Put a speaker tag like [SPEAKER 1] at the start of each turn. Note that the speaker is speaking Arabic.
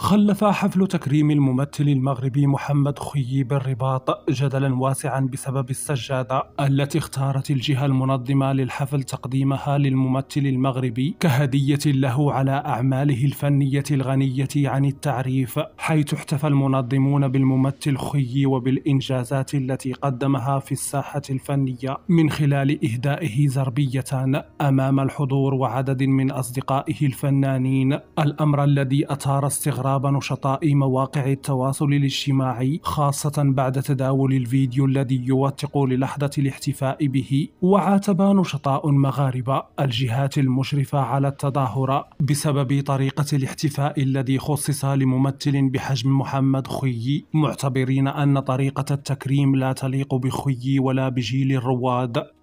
[SPEAKER 1] خلف حفل تكريم الممثل المغربي محمد خيي بالرباط جدلا واسعا بسبب السجادة التي اختارت الجهة المنظمة للحفل تقديمها للممثل المغربي كهدية له على أعماله الفنية الغنية عن التعريف حيث احتفى المنظمون بالممثل خيي وبالإنجازات التي قدمها في الساحة الفنية من خلال إهدائه زربية أمام الحضور وعدد من أصدقائه الفنانين الأمر الذي أثار استغراب استغراب نشطاء مواقع التواصل الاجتماعي خاصة بعد تداول الفيديو الذي يوثق للحظة الاحتفاء به وعاتب نشطاء مغاربة الجهات المشرفة على التظاهرة بسبب طريقة الاحتفاء الذي خصص لممثل بحجم محمد خي معتبرين أن طريقة التكريم لا تليق بخي ولا بجيل الرواد